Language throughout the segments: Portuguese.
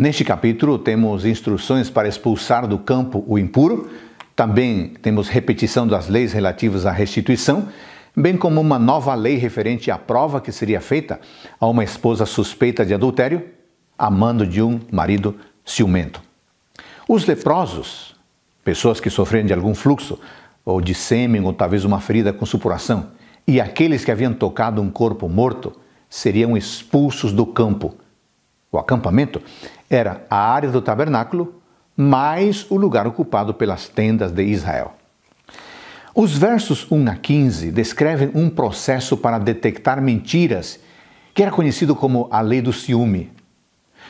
Neste capítulo, temos instruções para expulsar do campo o impuro, também temos repetição das leis relativas à restituição, bem como uma nova lei referente à prova que seria feita a uma esposa suspeita de adultério, amando de um marido ciumento. Os leprosos, pessoas que sofreram de algum fluxo, ou de sêmen, ou talvez uma ferida com supuração, e aqueles que haviam tocado um corpo morto, seriam expulsos do campo o acampamento, era a área do tabernáculo mais o lugar ocupado pelas tendas de Israel. Os versos 1 a 15 descrevem um processo para detectar mentiras que era conhecido como a lei do ciúme.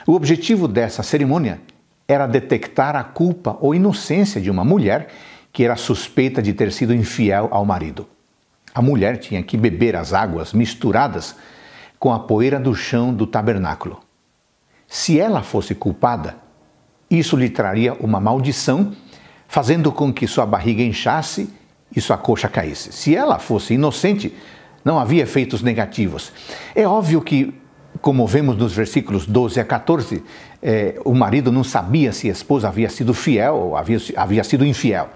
O objetivo dessa cerimônia era detectar a culpa ou inocência de uma mulher que era suspeita de ter sido infiel ao marido. A mulher tinha que beber as águas misturadas com a poeira do chão do tabernáculo. Se ela fosse culpada, isso lhe traria uma maldição, fazendo com que sua barriga inchasse e sua coxa caísse. Se ela fosse inocente, não havia efeitos negativos. É óbvio que, como vemos nos versículos 12 a 14, é, o marido não sabia se a esposa havia sido fiel ou havia, havia sido infiel.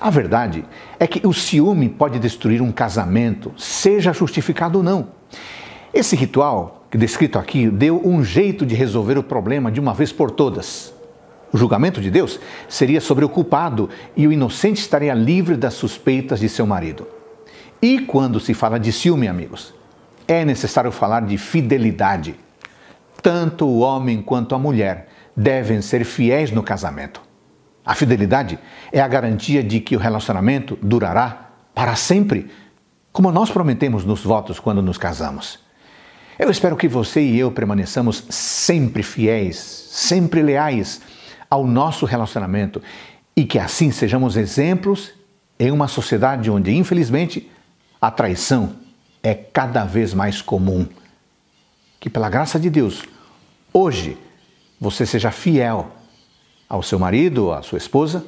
A verdade é que o ciúme pode destruir um casamento, seja justificado ou não. Esse ritual, descrito aqui, deu um jeito de resolver o problema de uma vez por todas. O julgamento de Deus seria sobre o culpado e o inocente estaria livre das suspeitas de seu marido. E quando se fala de ciúme, amigos, é necessário falar de fidelidade. Tanto o homem quanto a mulher devem ser fiéis no casamento. A fidelidade é a garantia de que o relacionamento durará para sempre, como nós prometemos nos votos quando nos casamos. Eu espero que você e eu permaneçamos sempre fiéis, sempre leais ao nosso relacionamento e que assim sejamos exemplos em uma sociedade onde, infelizmente, a traição é cada vez mais comum. Que pela graça de Deus, hoje você seja fiel ao seu marido, à sua esposa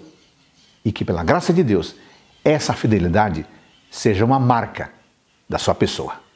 e que pela graça de Deus, essa fidelidade seja uma marca da sua pessoa.